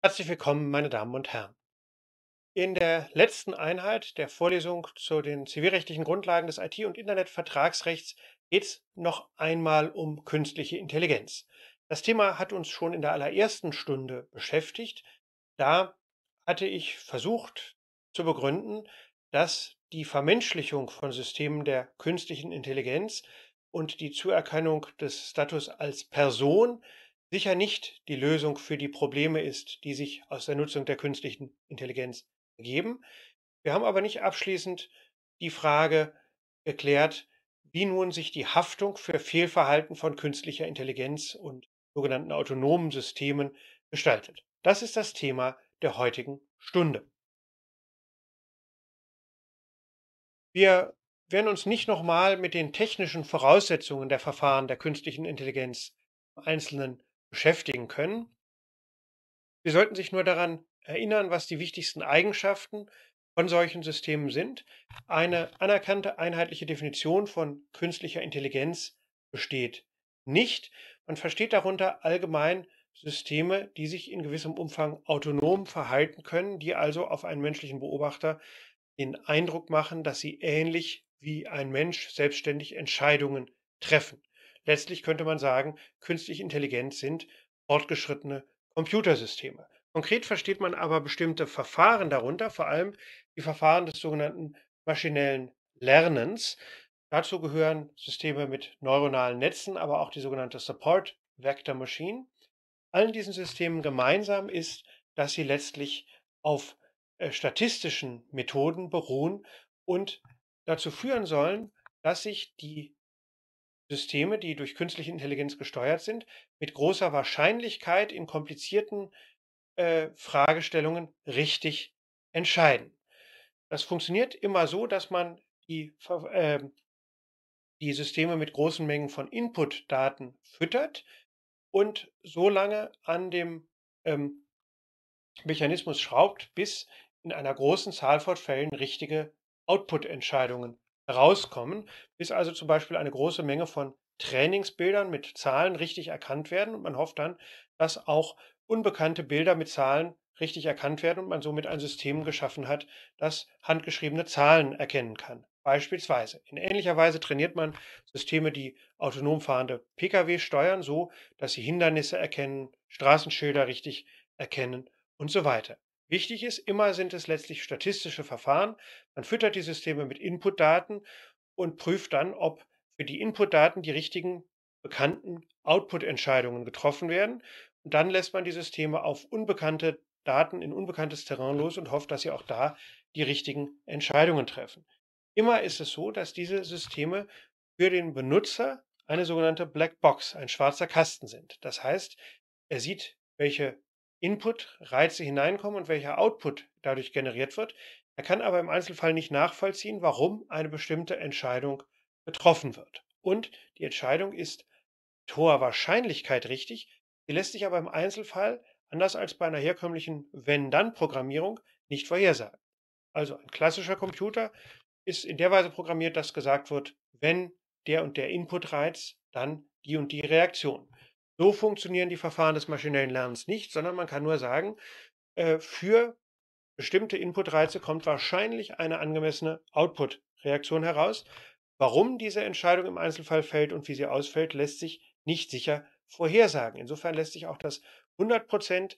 Herzlich willkommen, meine Damen und Herren. In der letzten Einheit der Vorlesung zu den zivilrechtlichen Grundlagen des IT- und Internetvertragsrechts geht es noch einmal um künstliche Intelligenz. Das Thema hat uns schon in der allerersten Stunde beschäftigt. Da hatte ich versucht zu begründen, dass die Vermenschlichung von Systemen der künstlichen Intelligenz und die Zuerkennung des Status als Person sicher nicht die Lösung für die Probleme ist, die sich aus der Nutzung der künstlichen Intelligenz ergeben. Wir haben aber nicht abschließend die Frage geklärt, wie nun sich die Haftung für Fehlverhalten von künstlicher Intelligenz und sogenannten autonomen Systemen gestaltet. Das ist das Thema der heutigen Stunde. Wir werden uns nicht nochmal mit den technischen Voraussetzungen der Verfahren der künstlichen Intelligenz im Einzelnen beschäftigen können. Sie sollten sich nur daran erinnern, was die wichtigsten Eigenschaften von solchen Systemen sind. Eine anerkannte einheitliche Definition von künstlicher Intelligenz besteht nicht. Man versteht darunter allgemein Systeme, die sich in gewissem Umfang autonom verhalten können, die also auf einen menschlichen Beobachter den Eindruck machen, dass sie ähnlich wie ein Mensch selbstständig Entscheidungen treffen. Letztlich könnte man sagen, künstlich intelligent sind fortgeschrittene Computersysteme. Konkret versteht man aber bestimmte Verfahren darunter, vor allem die Verfahren des sogenannten maschinellen Lernens. Dazu gehören Systeme mit neuronalen Netzen, aber auch die sogenannte Support Vector Machine. Allen diesen Systemen gemeinsam ist, dass sie letztlich auf äh, statistischen Methoden beruhen und dazu führen sollen, dass sich die Systeme, die durch künstliche Intelligenz gesteuert sind, mit großer Wahrscheinlichkeit in komplizierten äh, Fragestellungen richtig entscheiden. Das funktioniert immer so, dass man die, äh, die Systeme mit großen Mengen von Input-Daten füttert und so lange an dem ähm, Mechanismus schraubt, bis in einer großen Zahl von Fällen richtige Output-Entscheidungen rauskommen, bis also zum Beispiel eine große Menge von Trainingsbildern mit Zahlen richtig erkannt werden und man hofft dann, dass auch unbekannte Bilder mit Zahlen richtig erkannt werden und man somit ein System geschaffen hat, das handgeschriebene Zahlen erkennen kann. Beispielsweise. In ähnlicher Weise trainiert man Systeme, die autonom fahrende Pkw steuern, so dass sie Hindernisse erkennen, Straßenschilder richtig erkennen und so weiter. Wichtig ist, immer sind es letztlich statistische Verfahren. Man füttert die Systeme mit Inputdaten und prüft dann, ob für die Inputdaten die richtigen bekannten Output-Entscheidungen getroffen werden. Und dann lässt man die Systeme auf unbekannte Daten in unbekanntes Terrain los und hofft, dass sie auch da die richtigen Entscheidungen treffen. Immer ist es so, dass diese Systeme für den Benutzer eine sogenannte Black Box, ein schwarzer Kasten sind. Das heißt, er sieht, welche Input-Reize hineinkommen und welcher Output dadurch generiert wird. Er kann aber im Einzelfall nicht nachvollziehen, warum eine bestimmte Entscheidung getroffen wird. Und die Entscheidung ist mit hoher Wahrscheinlichkeit richtig, sie lässt sich aber im Einzelfall, anders als bei einer herkömmlichen Wenn-Dann-Programmierung, nicht vorhersagen. Also ein klassischer Computer ist in der Weise programmiert, dass gesagt wird, wenn der und der Input-Reiz, dann die und die Reaktion. So funktionieren die Verfahren des maschinellen Lernens nicht, sondern man kann nur sagen, äh, für bestimmte Inputreize kommt wahrscheinlich eine angemessene Output-Reaktion heraus. Warum diese Entscheidung im Einzelfall fällt und wie sie ausfällt, lässt sich nicht sicher vorhersagen. Insofern lässt sich auch das 100%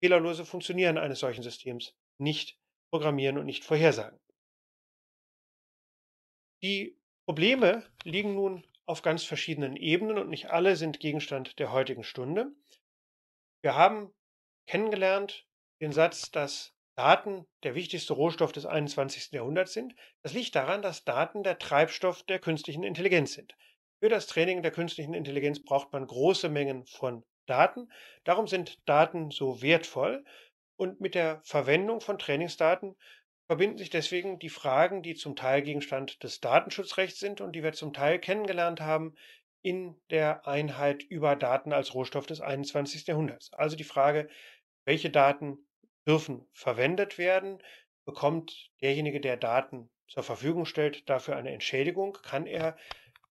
fehlerlose Funktionieren eines solchen Systems nicht programmieren und nicht vorhersagen. Die Probleme liegen nun auf ganz verschiedenen Ebenen und nicht alle sind Gegenstand der heutigen Stunde. Wir haben kennengelernt den Satz, dass Daten der wichtigste Rohstoff des 21. Jahrhunderts sind. Das liegt daran, dass Daten der Treibstoff der künstlichen Intelligenz sind. Für das Training der künstlichen Intelligenz braucht man große Mengen von Daten. Darum sind Daten so wertvoll. Und mit der Verwendung von Trainingsdaten verbinden sich deswegen die Fragen, die zum Teil Gegenstand des Datenschutzrechts sind und die wir zum Teil kennengelernt haben in der Einheit über Daten als Rohstoff des 21. Jahrhunderts. Also die Frage, welche Daten dürfen verwendet werden, bekommt derjenige, der Daten zur Verfügung stellt, dafür eine Entschädigung, kann er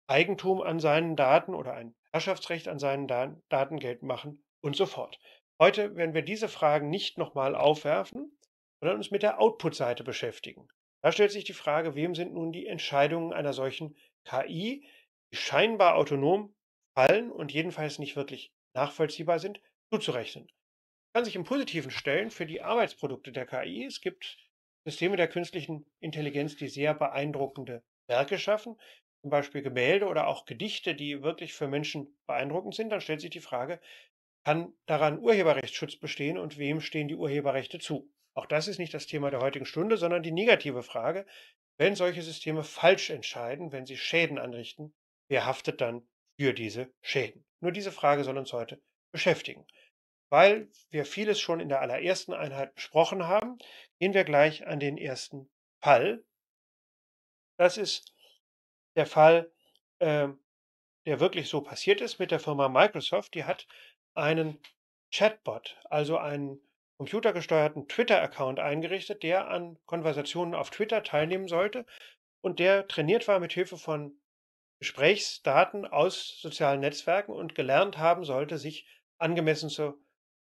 Eigentum an seinen Daten oder ein Herrschaftsrecht an seinen Daten geltend machen und so fort. Heute werden wir diese Fragen nicht nochmal aufwerfen, sondern uns mit der Output-Seite beschäftigen. Da stellt sich die Frage, wem sind nun die Entscheidungen einer solchen KI, die scheinbar autonom fallen und jedenfalls nicht wirklich nachvollziehbar sind, zuzurechnen. Man Kann sich im Positiven stellen für die Arbeitsprodukte der KI. Es gibt Systeme der künstlichen Intelligenz, die sehr beeindruckende Werke schaffen, zum Beispiel Gemälde oder auch Gedichte, die wirklich für Menschen beeindruckend sind. Dann stellt sich die Frage, kann daran Urheberrechtsschutz bestehen und wem stehen die Urheberrechte zu? Auch das ist nicht das Thema der heutigen Stunde, sondern die negative Frage, wenn solche Systeme falsch entscheiden, wenn sie Schäden anrichten, wer haftet dann für diese Schäden? Nur diese Frage soll uns heute beschäftigen. Weil wir vieles schon in der allerersten Einheit besprochen haben, gehen wir gleich an den ersten Fall. Das ist der Fall, äh, der wirklich so passiert ist mit der Firma Microsoft. Die hat einen Chatbot, also einen computergesteuerten Twitter-Account eingerichtet, der an Konversationen auf Twitter teilnehmen sollte und der trainiert war mit Hilfe von Gesprächsdaten aus sozialen Netzwerken und gelernt haben sollte, sich angemessen zu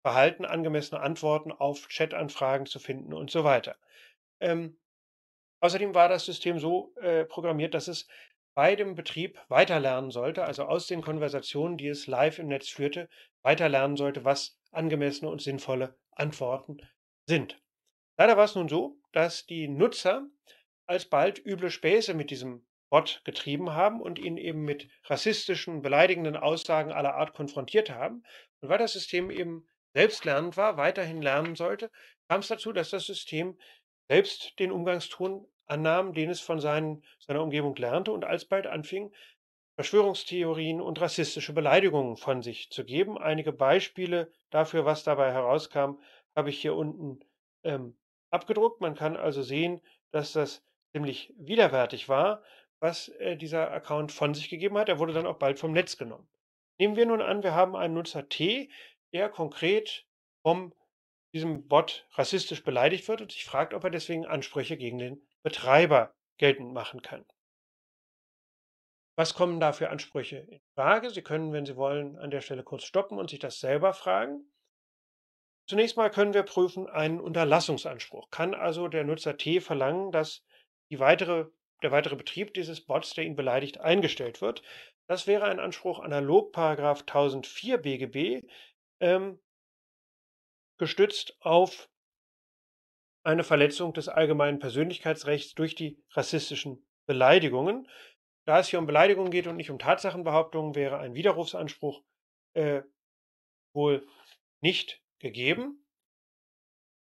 verhalten, angemessene Antworten auf Chat-Anfragen zu finden und so weiter. Ähm, außerdem war das System so äh, programmiert, dass es bei dem Betrieb weiterlernen sollte, also aus den Konversationen, die es live im Netz führte, weiterlernen sollte, was angemessene und sinnvolle Antworten sind. Leider war es nun so, dass die Nutzer alsbald üble Späße mit diesem Bot getrieben haben und ihn eben mit rassistischen, beleidigenden Aussagen aller Art konfrontiert haben. Und weil das System eben selbstlernend war, weiterhin lernen sollte, kam es dazu, dass das System selbst den Umgangston annahm, den es von seinen, seiner Umgebung lernte und alsbald anfing, Verschwörungstheorien und rassistische Beleidigungen von sich zu geben. Einige Beispiele dafür, was dabei herauskam, habe ich hier unten ähm, abgedruckt. Man kann also sehen, dass das ziemlich widerwärtig war, was äh, dieser Account von sich gegeben hat. Er wurde dann auch bald vom Netz genommen. Nehmen wir nun an, wir haben einen Nutzer T, der konkret vom diesem Bot rassistisch beleidigt wird und sich fragt, ob er deswegen Ansprüche gegen den Betreiber geltend machen kann. Was kommen da für Ansprüche in Frage? Sie können, wenn Sie wollen, an der Stelle kurz stoppen und sich das selber fragen. Zunächst mal können wir prüfen einen Unterlassungsanspruch. Kann also der Nutzer T verlangen, dass weitere, der weitere Betrieb dieses Bots, der ihn beleidigt, eingestellt wird? Das wäre ein Anspruch analog 1004 BGB, ähm, gestützt auf eine Verletzung des allgemeinen Persönlichkeitsrechts durch die rassistischen Beleidigungen. Da es hier um Beleidigungen geht und nicht um Tatsachenbehauptungen, wäre ein Widerrufsanspruch äh, wohl nicht gegeben.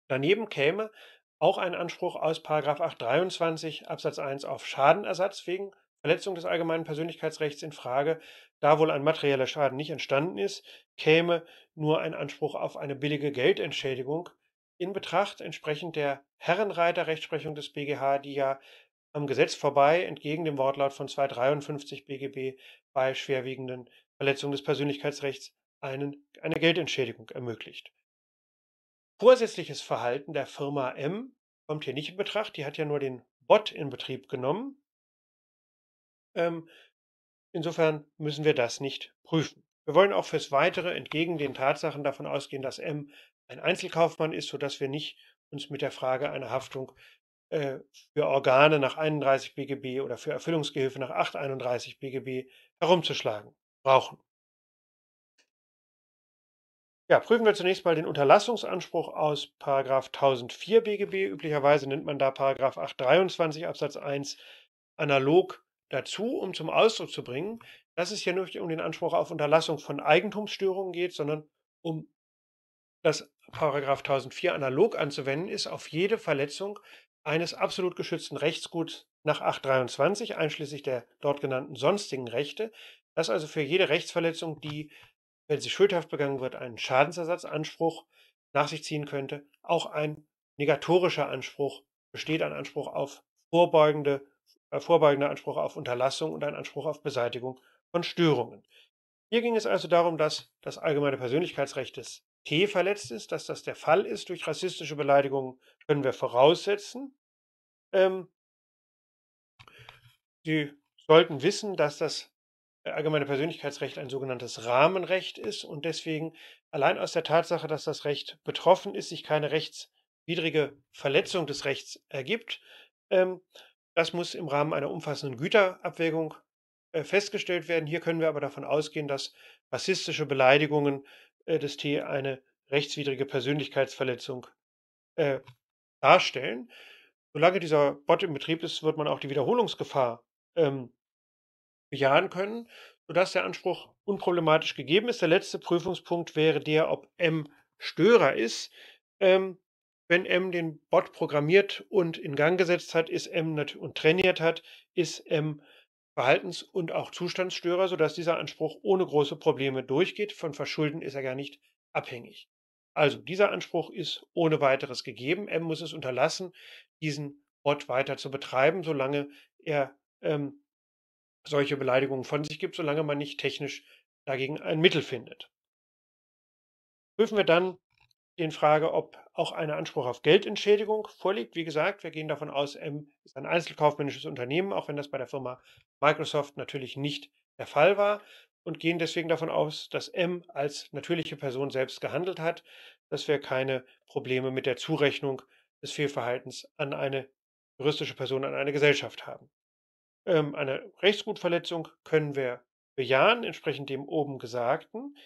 Daneben käme auch ein Anspruch aus 823 Absatz 1 auf Schadenersatz wegen Verletzung des allgemeinen Persönlichkeitsrechts in Frage, da wohl ein materieller Schaden nicht entstanden ist, käme nur ein Anspruch auf eine billige Geldentschädigung in Betracht, entsprechend der Herrenreiter-Rechtsprechung des BGH, die ja am Gesetz vorbei entgegen dem Wortlaut von 253 BGB bei schwerwiegenden Verletzungen des Persönlichkeitsrechts einen, eine Geldentschädigung ermöglicht. Vorsätzliches Verhalten der Firma M kommt hier nicht in Betracht, die hat ja nur den Bot in Betrieb genommen. Ähm, insofern müssen wir das nicht prüfen. Wir wollen auch fürs Weitere entgegen den Tatsachen davon ausgehen, dass M ein Einzelkaufmann ist, sodass wir nicht uns mit der Frage einer Haftung äh, für Organe nach 31 BGB oder für Erfüllungsgehilfe nach 831 BGB herumzuschlagen brauchen. Ja, prüfen wir zunächst mal den Unterlassungsanspruch aus 1004 BGB. Üblicherweise nennt man da 823 Absatz 1 analog dazu, um zum Ausdruck zu bringen, dass es hier nicht um den Anspruch auf Unterlassung von Eigentumsstörungen geht, sondern um dass Paragraph 1004 analog anzuwenden ist auf jede Verletzung eines absolut geschützten Rechtsguts nach 823, einschließlich der dort genannten sonstigen Rechte, dass also für jede Rechtsverletzung, die, wenn sie schuldhaft begangen wird, einen Schadensersatzanspruch nach sich ziehen könnte, auch ein negatorischer Anspruch besteht, ein Anspruch auf vorbeugende, äh, vorbeugender Anspruch auf Unterlassung und ein Anspruch auf Beseitigung von Störungen. Hier ging es also darum, dass das allgemeine Persönlichkeitsrecht des T verletzt ist, dass das der Fall ist durch rassistische Beleidigungen, können wir voraussetzen. Ähm, Sie sollten wissen, dass das äh, allgemeine Persönlichkeitsrecht ein sogenanntes Rahmenrecht ist und deswegen allein aus der Tatsache, dass das Recht betroffen ist, sich keine rechtswidrige Verletzung des Rechts ergibt. Ähm, das muss im Rahmen einer umfassenden Güterabwägung äh, festgestellt werden. Hier können wir aber davon ausgehen, dass rassistische Beleidigungen äh, des T eine rechtswidrige Persönlichkeitsverletzung äh, darstellen. Solange dieser Bot im Betrieb ist, wird man auch die Wiederholungsgefahr ähm, bejahen können, sodass der Anspruch unproblematisch gegeben ist. Der letzte Prüfungspunkt wäre der, ob M Störer ist. Ähm, wenn M den Bot programmiert und in Gang gesetzt hat, ist M und trainiert hat, ist M Verhaltens- und auch Zustandsstörer, sodass dieser Anspruch ohne große Probleme durchgeht. Von Verschulden ist er gar nicht abhängig. Also dieser Anspruch ist ohne weiteres gegeben. M muss es unterlassen, diesen Bot weiter zu betreiben, solange er ähm, solche Beleidigungen von sich gibt, solange man nicht technisch dagegen ein Mittel findet. Prüfen wir dann den Frage, ob auch ein Anspruch auf Geldentschädigung vorliegt. Wie gesagt, wir gehen davon aus, M ist ein einzelkaufmännisches Unternehmen, auch wenn das bei der Firma Microsoft natürlich nicht der Fall war und gehen deswegen davon aus, dass M als natürliche Person selbst gehandelt hat, dass wir keine Probleme mit der Zurechnung des Fehlverhaltens an eine juristische Person, an eine Gesellschaft haben. Ähm, eine Rechtsgutverletzung können wir bejahen, entsprechend dem oben Gesagten.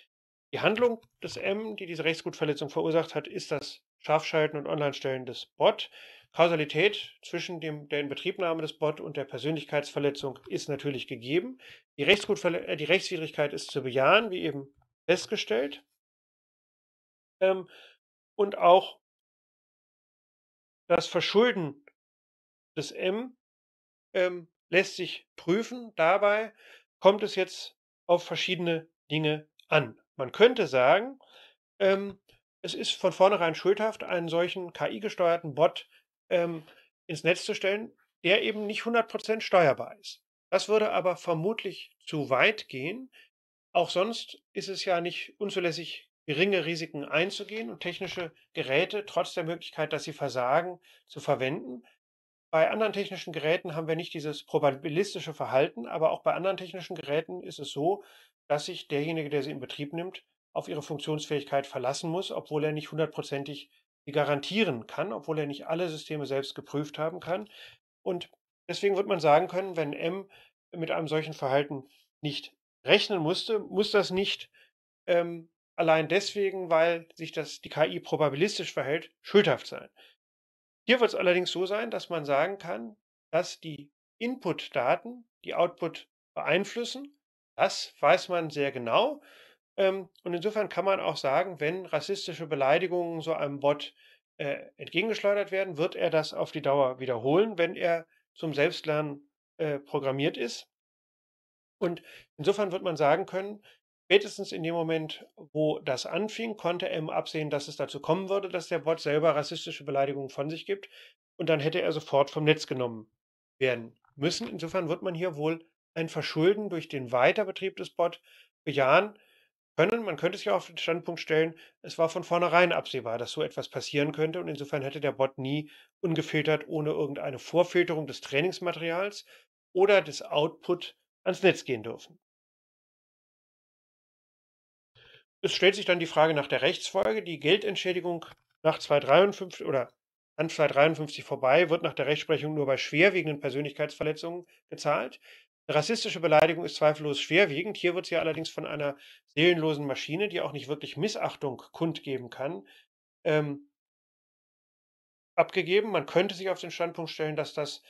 Die Handlung des M, die diese Rechtsgutverletzung verursacht hat, ist das Scharfschalten und Onlinestellen des Bot. Kausalität zwischen dem, der Inbetriebnahme des Bot und der Persönlichkeitsverletzung ist natürlich gegeben. Die, äh, die Rechtswidrigkeit ist zu bejahen, wie eben festgestellt. Ähm, und auch das Verschulden des M ähm, lässt sich prüfen. Dabei kommt es jetzt auf verschiedene Dinge an. Man könnte sagen, ähm, es ist von vornherein schuldhaft, einen solchen KI-gesteuerten Bot ähm, ins Netz zu stellen, der eben nicht 100% steuerbar ist. Das würde aber vermutlich zu weit gehen. Auch sonst ist es ja nicht unzulässig, geringe Risiken einzugehen und technische Geräte trotz der Möglichkeit, dass sie versagen, zu verwenden. Bei anderen technischen Geräten haben wir nicht dieses probabilistische Verhalten, aber auch bei anderen technischen Geräten ist es so, dass sich derjenige, der sie in Betrieb nimmt, auf ihre Funktionsfähigkeit verlassen muss, obwohl er nicht hundertprozentig sie garantieren kann, obwohl er nicht alle Systeme selbst geprüft haben kann. Und deswegen wird man sagen können, wenn M mit einem solchen Verhalten nicht rechnen musste, muss das nicht ähm, allein deswegen, weil sich das, die KI probabilistisch verhält, schuldhaft sein. Hier wird es allerdings so sein, dass man sagen kann, dass die Input-Daten die Output beeinflussen. Das weiß man sehr genau. Ähm, und insofern kann man auch sagen, wenn rassistische Beleidigungen so einem Bot äh, entgegengeschleudert werden, wird er das auf die Dauer wiederholen, wenn er zum Selbstlernen äh, programmiert ist. Und insofern wird man sagen können, spätestens in dem Moment, wo das anfing, konnte M absehen, dass es dazu kommen würde, dass der Bot selber rassistische Beleidigungen von sich gibt. Und dann hätte er sofort vom Netz genommen werden müssen. Insofern wird man hier wohl ein Verschulden durch den Weiterbetrieb des Bot bejahen, können. Man könnte sich auch auf den Standpunkt stellen, es war von vornherein absehbar, dass so etwas passieren könnte und insofern hätte der Bot nie ungefiltert ohne irgendeine Vorfilterung des Trainingsmaterials oder des Output ans Netz gehen dürfen. Es stellt sich dann die Frage nach der Rechtsfolge. Die Geldentschädigung nach 253 oder an 253 vorbei wird nach der Rechtsprechung nur bei schwerwiegenden Persönlichkeitsverletzungen gezahlt rassistische Beleidigung ist zweifellos schwerwiegend. Hier wird sie allerdings von einer seelenlosen Maschine, die auch nicht wirklich Missachtung kundgeben kann, ähm, abgegeben. Man könnte sich auf den Standpunkt stellen, dass das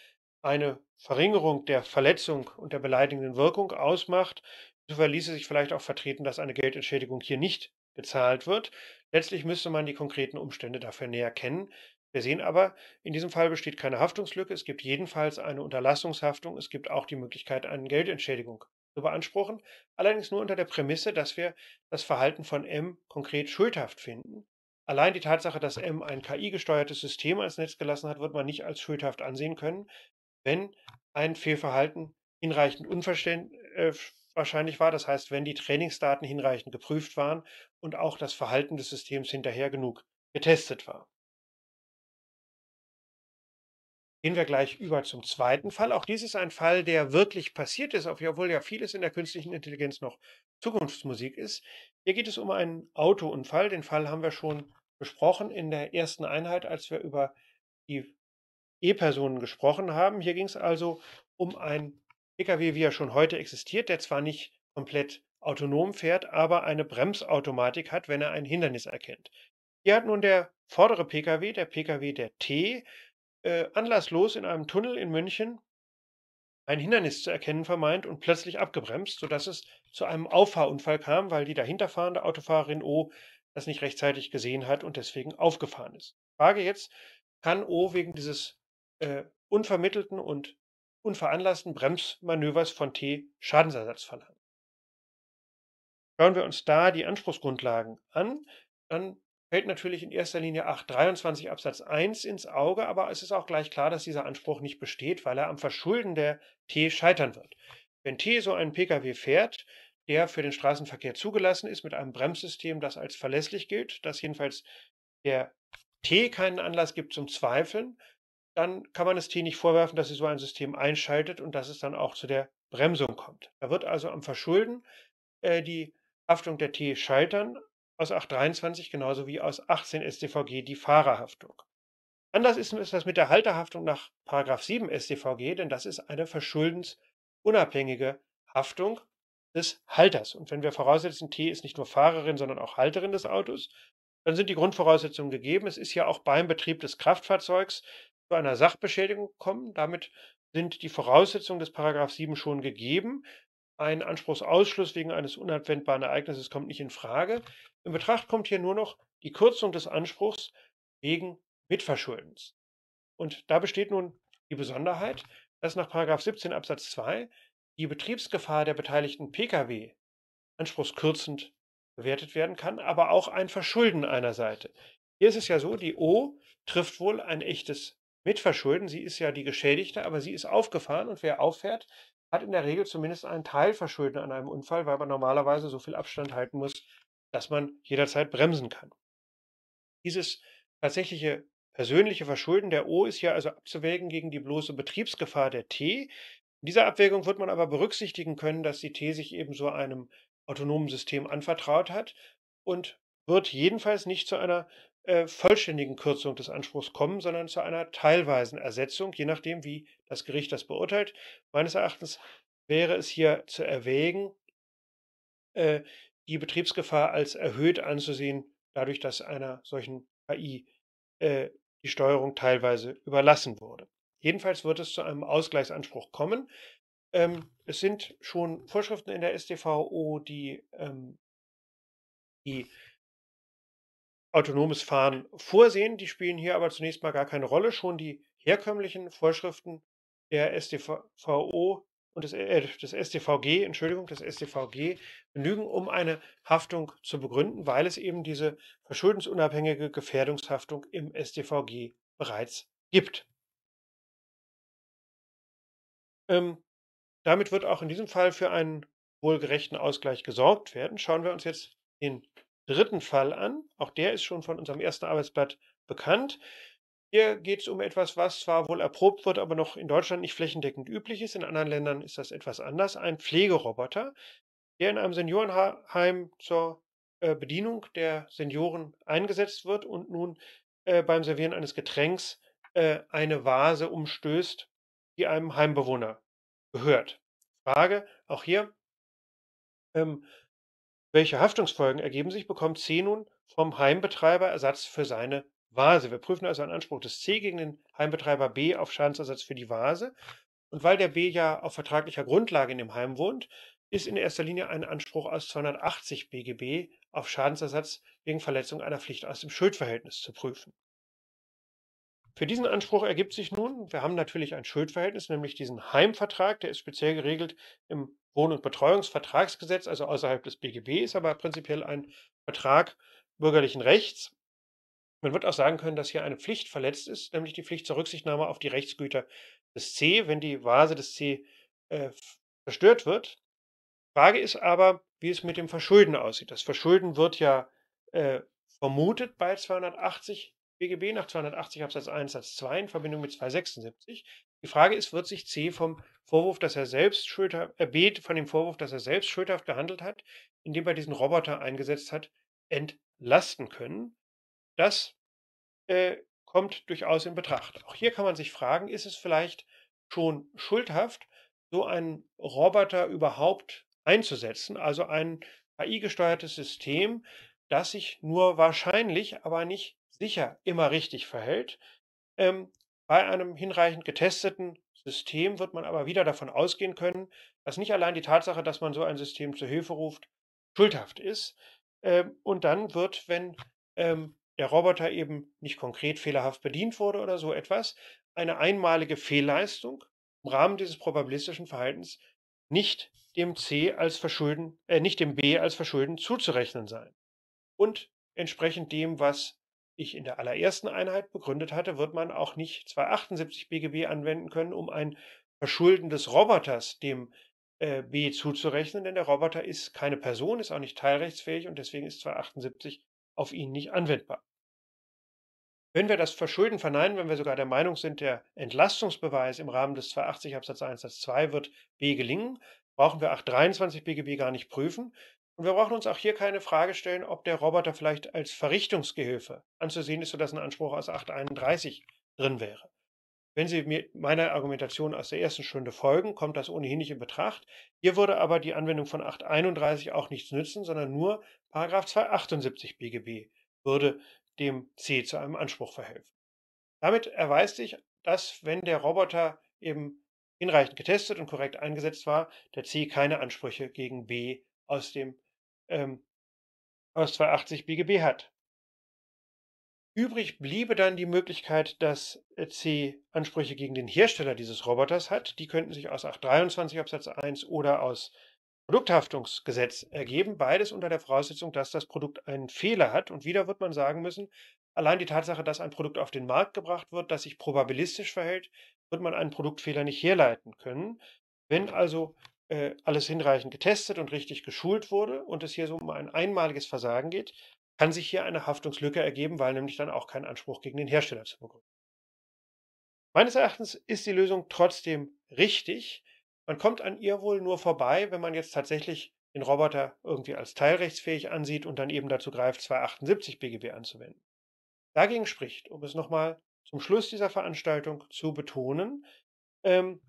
eine Verringerung der Verletzung und der beleidigenden Wirkung ausmacht. Insofern ließe sich vielleicht auch vertreten, dass eine Geldentschädigung hier nicht gezahlt wird. Letztlich müsste man die konkreten Umstände dafür näher kennen. Wir sehen aber, in diesem Fall besteht keine Haftungslücke, es gibt jedenfalls eine Unterlassungshaftung, es gibt auch die Möglichkeit, eine Geldentschädigung zu beanspruchen, allerdings nur unter der Prämisse, dass wir das Verhalten von M konkret schuldhaft finden. Allein die Tatsache, dass M ein KI-gesteuertes System ans Netz gelassen hat, wird man nicht als schuldhaft ansehen können, wenn ein Fehlverhalten hinreichend unwahrscheinlich äh, war, das heißt, wenn die Trainingsdaten hinreichend geprüft waren und auch das Verhalten des Systems hinterher genug getestet war. Gehen wir gleich über zum zweiten Fall. Auch dies ist ein Fall, der wirklich passiert ist, obwohl ja vieles in der künstlichen Intelligenz noch Zukunftsmusik ist. Hier geht es um einen Autounfall. Den Fall haben wir schon besprochen in der ersten Einheit, als wir über die E-Personen gesprochen haben. Hier ging es also um einen Pkw, wie er schon heute existiert, der zwar nicht komplett autonom fährt, aber eine Bremsautomatik hat, wenn er ein Hindernis erkennt. Hier hat nun der vordere Pkw, der Pkw der T, äh, anlasslos in einem Tunnel in München ein Hindernis zu erkennen vermeint und plötzlich abgebremst, sodass es zu einem Auffahrunfall kam, weil die dahinterfahrende Autofahrerin O das nicht rechtzeitig gesehen hat und deswegen aufgefahren ist. Frage jetzt, kann O wegen dieses äh, unvermittelten und unveranlassten Bremsmanövers von T Schadensersatz verlangen? Schauen wir uns da die Anspruchsgrundlagen an, dann fällt natürlich in erster Linie 823 Absatz 1 ins Auge, aber es ist auch gleich klar, dass dieser Anspruch nicht besteht, weil er am Verschulden der T scheitern wird. Wenn T so einen Pkw fährt, der für den Straßenverkehr zugelassen ist, mit einem Bremssystem, das als verlässlich gilt, das jedenfalls der T keinen Anlass gibt zum Zweifeln, dann kann man es T nicht vorwerfen, dass sie so ein System einschaltet und dass es dann auch zu der Bremsung kommt. Da wird also am Verschulden äh, die Haftung der T scheitern, aus 823 genauso wie aus 18 StVG die Fahrerhaftung. Anders ist das mit der Halterhaftung nach 7 StVG, denn das ist eine verschuldensunabhängige Haftung des Halters. Und wenn wir voraussetzen, T ist nicht nur Fahrerin, sondern auch Halterin des Autos, dann sind die Grundvoraussetzungen gegeben. Es ist ja auch beim Betrieb des Kraftfahrzeugs zu einer Sachbeschädigung gekommen. Damit sind die Voraussetzungen des 7 schon gegeben. Ein Anspruchsausschluss wegen eines unabwendbaren Ereignisses kommt nicht in Frage. In Betracht kommt hier nur noch die Kürzung des Anspruchs wegen Mitverschuldens. Und da besteht nun die Besonderheit, dass nach 17 Absatz 2 die Betriebsgefahr der beteiligten Pkw anspruchskürzend bewertet werden kann, aber auch ein Verschulden einer Seite. Hier ist es ja so, die O trifft wohl ein echtes Mitverschulden. Sie ist ja die Geschädigte, aber sie ist aufgefahren und wer auffährt, hat in der Regel zumindest einen Teil Verschulden an einem Unfall, weil man normalerweise so viel Abstand halten muss, dass man jederzeit bremsen kann. Dieses tatsächliche persönliche Verschulden der O ist ja also abzuwägen gegen die bloße Betriebsgefahr der T. In dieser Abwägung wird man aber berücksichtigen können, dass die T sich eben so einem autonomen System anvertraut hat und wird jedenfalls nicht zu einer äh, vollständigen Kürzung des Anspruchs kommen, sondern zu einer teilweisen Ersetzung, je nachdem, wie das Gericht das beurteilt. Meines Erachtens wäre es hier zu erwägen, äh, die Betriebsgefahr als erhöht anzusehen, dadurch, dass einer solchen KI äh, die Steuerung teilweise überlassen wurde. Jedenfalls wird es zu einem Ausgleichsanspruch kommen. Ähm, es sind schon Vorschriften in der StVO, die ähm, die autonomes Fahren vorsehen. Die spielen hier aber zunächst mal gar keine Rolle. Schon die herkömmlichen Vorschriften der SDVO und des, äh, des SDVG, Entschuldigung, des SDVG genügen, um eine Haftung zu begründen, weil es eben diese verschuldensunabhängige Gefährdungshaftung im SDVG bereits gibt. Ähm, damit wird auch in diesem Fall für einen wohlgerechten Ausgleich gesorgt werden. Schauen wir uns jetzt den dritten Fall an. Auch der ist schon von unserem ersten Arbeitsblatt bekannt. Hier geht es um etwas, was zwar wohl erprobt wird, aber noch in Deutschland nicht flächendeckend üblich ist. In anderen Ländern ist das etwas anders. Ein Pflegeroboter, der in einem Seniorenheim zur äh, Bedienung der Senioren eingesetzt wird und nun äh, beim Servieren eines Getränks äh, eine Vase umstößt, die einem Heimbewohner gehört. Frage, auch hier, ähm, welche Haftungsfolgen ergeben sich, bekommt C nun vom Heimbetreiber Ersatz für seine Vase. Wir prüfen also einen Anspruch des C gegen den Heimbetreiber B auf Schadensersatz für die Vase. Und weil der B ja auf vertraglicher Grundlage in dem Heim wohnt, ist in erster Linie ein Anspruch aus 280 BGB auf Schadensersatz wegen Verletzung einer Pflicht aus dem Schuldverhältnis zu prüfen. Für diesen Anspruch ergibt sich nun, wir haben natürlich ein Schuldverhältnis, nämlich diesen Heimvertrag, der ist speziell geregelt im Wohn- und Betreuungsvertragsgesetz, also außerhalb des BGB, ist aber prinzipiell ein Vertrag bürgerlichen Rechts. Man wird auch sagen können, dass hier eine Pflicht verletzt ist, nämlich die Pflicht zur Rücksichtnahme auf die Rechtsgüter des C, wenn die Vase des C äh, zerstört wird. Frage ist aber, wie es mit dem Verschulden aussieht. Das Verschulden wird ja äh, vermutet bei 280 BGB nach 280 Absatz 1 Satz 2 in Verbindung mit 276. Die Frage ist, wird sich C vom Vorwurf, dass er selbst schulter, äh, B von dem Vorwurf, dass er selbst schuldhaft gehandelt hat, indem er diesen Roboter eingesetzt hat, entlasten können? Das äh, kommt durchaus in Betracht. Auch hier kann man sich fragen, ist es vielleicht schon schuldhaft, so einen Roboter überhaupt einzusetzen, also ein KI-gesteuertes System, das sich nur wahrscheinlich, aber nicht sicher immer richtig verhält. Ähm, bei einem hinreichend getesteten System wird man aber wieder davon ausgehen können, dass nicht allein die Tatsache, dass man so ein System zur Hilfe ruft, schuldhaft ist. Ähm, und dann wird, wenn ähm, der Roboter eben nicht konkret fehlerhaft bedient wurde oder so etwas, eine einmalige Fehlleistung im Rahmen dieses probabilistischen Verhaltens nicht dem C als Verschulden, äh, nicht dem B als Verschulden zuzurechnen sein. Und entsprechend dem, was ich in der allerersten Einheit begründet hatte, wird man auch nicht 278 BGB anwenden können, um ein Verschulden des Roboters dem äh, B zuzurechnen, denn der Roboter ist keine Person, ist auch nicht teilrechtsfähig und deswegen ist 278 auf ihn nicht anwendbar. Wenn wir das Verschulden verneinen, wenn wir sogar der Meinung sind, der Entlastungsbeweis im Rahmen des 280 Absatz 1 Satz 2 wird B gelingen, brauchen wir 823 BGB gar nicht prüfen, und wir brauchen uns auch hier keine Frage stellen, ob der Roboter vielleicht als Verrichtungsgehilfe anzusehen ist, sodass ein Anspruch aus 831 drin wäre. Wenn Sie mir meiner Argumentation aus der ersten Stunde folgen, kommt das ohnehin nicht in Betracht. Hier würde aber die Anwendung von 831 auch nichts nützen, sondern nur 278 BGB würde dem C zu einem Anspruch verhelfen. Damit erweist sich, dass wenn der Roboter eben hinreichend getestet und korrekt eingesetzt war, der C keine Ansprüche gegen B aus dem ähm, aus 280 BGB hat. Übrig bliebe dann die Möglichkeit, dass äh, C Ansprüche gegen den Hersteller dieses Roboters hat. Die könnten sich aus 823 Absatz 1 oder aus Produkthaftungsgesetz ergeben. Beides unter der Voraussetzung, dass das Produkt einen Fehler hat. Und wieder wird man sagen müssen, allein die Tatsache, dass ein Produkt auf den Markt gebracht wird, das sich probabilistisch verhält, wird man einen Produktfehler nicht herleiten können. Wenn also äh, alles hinreichend getestet und richtig geschult wurde und es hier so um ein einmaliges Versagen geht, kann sich hier eine Haftungslücke ergeben, weil nämlich dann auch kein Anspruch gegen den Hersteller zu begründen. Meines Erachtens ist die Lösung trotzdem richtig. Man kommt an ihr wohl nur vorbei, wenn man jetzt tatsächlich den Roboter irgendwie als teilrechtsfähig ansieht und dann eben dazu greift, 278 BGB anzuwenden. Dagegen spricht, um es nochmal zum Schluss dieser Veranstaltung zu betonen, ähm,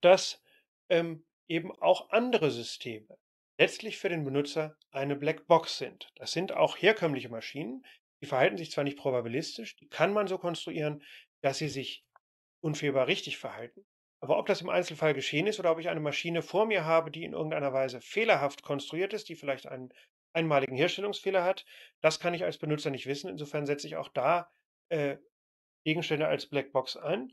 dass ähm, eben auch andere Systeme letztlich für den Benutzer eine Blackbox sind. Das sind auch herkömmliche Maschinen, die verhalten sich zwar nicht probabilistisch, die kann man so konstruieren, dass sie sich unfehlbar richtig verhalten. Aber ob das im Einzelfall geschehen ist oder ob ich eine Maschine vor mir habe, die in irgendeiner Weise fehlerhaft konstruiert ist, die vielleicht einen einmaligen Herstellungsfehler hat, das kann ich als Benutzer nicht wissen. Insofern setze ich auch da äh, Gegenstände als Blackbox ein.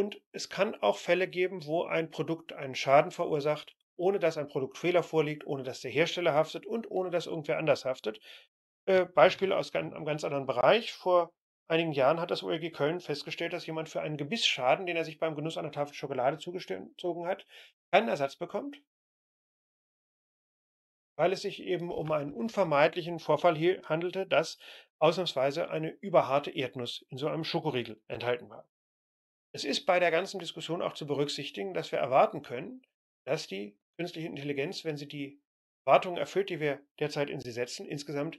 Und es kann auch Fälle geben, wo ein Produkt einen Schaden verursacht, ohne dass ein Produktfehler vorliegt, ohne dass der Hersteller haftet und ohne dass irgendwer anders haftet. Äh, Beispiel aus einem ganz anderen Bereich. Vor einigen Jahren hat das OLG Köln festgestellt, dass jemand für einen Gebissschaden, den er sich beim Genuss einer Tafel Schokolade zugezogen hat, keinen Ersatz bekommt, weil es sich eben um einen unvermeidlichen Vorfall handelte, dass ausnahmsweise eine überharte Erdnuss in so einem Schokoriegel enthalten war. Es ist bei der ganzen Diskussion auch zu berücksichtigen, dass wir erwarten können, dass die künstliche Intelligenz, wenn sie die Erwartungen erfüllt, die wir derzeit in sie setzen, insgesamt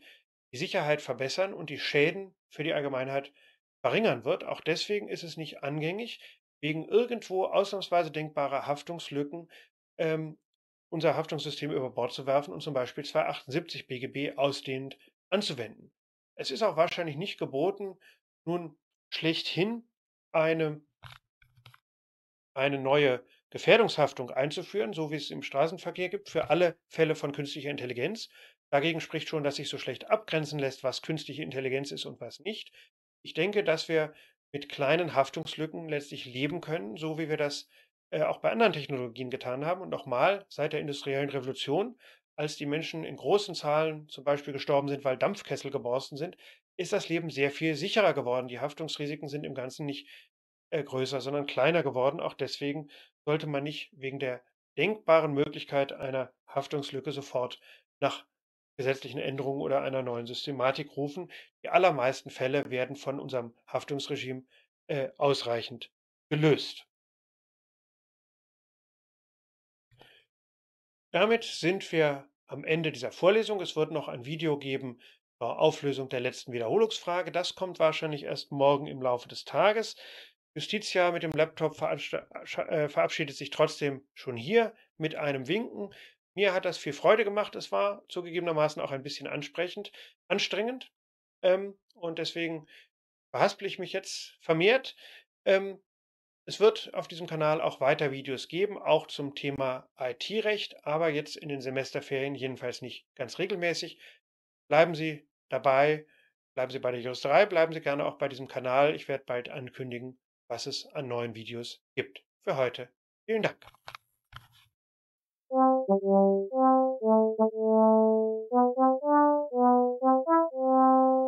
die Sicherheit verbessern und die Schäden für die Allgemeinheit verringern wird. Auch deswegen ist es nicht angängig, wegen irgendwo ausnahmsweise denkbarer Haftungslücken ähm, unser Haftungssystem über Bord zu werfen und zum Beispiel 278 BGB ausdehnend anzuwenden. Es ist auch wahrscheinlich nicht geboten, nun schlechthin eine eine neue Gefährdungshaftung einzuführen, so wie es im Straßenverkehr gibt, für alle Fälle von künstlicher Intelligenz. Dagegen spricht schon, dass sich so schlecht abgrenzen lässt, was künstliche Intelligenz ist und was nicht. Ich denke, dass wir mit kleinen Haftungslücken letztlich leben können, so wie wir das äh, auch bei anderen Technologien getan haben. Und nochmal, seit der industriellen Revolution, als die Menschen in großen Zahlen zum Beispiel gestorben sind, weil Dampfkessel geborsten sind, ist das Leben sehr viel sicherer geworden. Die Haftungsrisiken sind im Ganzen nicht äh, größer, sondern kleiner geworden. Auch deswegen sollte man nicht wegen der denkbaren Möglichkeit einer Haftungslücke sofort nach gesetzlichen Änderungen oder einer neuen Systematik rufen. Die allermeisten Fälle werden von unserem Haftungsregime äh, ausreichend gelöst. Damit sind wir am Ende dieser Vorlesung. Es wird noch ein Video geben zur Auflösung der letzten Wiederholungsfrage. Das kommt wahrscheinlich erst morgen im Laufe des Tages. Justitia mit dem Laptop äh, verabschiedet sich trotzdem schon hier mit einem Winken. Mir hat das viel Freude gemacht. Es war zugegebenermaßen auch ein bisschen ansprechend, anstrengend. Ähm, und deswegen behaspel ich mich jetzt vermehrt. Ähm, es wird auf diesem Kanal auch weiter Videos geben, auch zum Thema IT-Recht, aber jetzt in den Semesterferien jedenfalls nicht ganz regelmäßig. Bleiben Sie dabei, bleiben Sie bei der Juristerei, bleiben Sie gerne auch bei diesem Kanal. Ich werde bald ankündigen, was es an neuen Videos gibt. Für heute vielen Dank. Thank you.